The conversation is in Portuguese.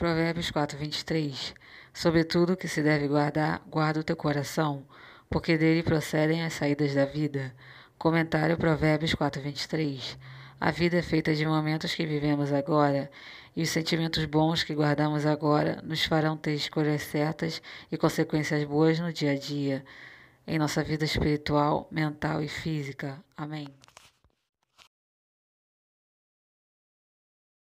Provérbios 4, 23. Sobre tudo que se deve guardar, guarda o teu coração, porque dele procedem as saídas da vida. Comentário Provérbios 4, 23. A vida é feita de momentos que vivemos agora, e os sentimentos bons que guardamos agora nos farão ter escolhas certas e consequências boas no dia a dia, em nossa vida espiritual, mental e física. Amém.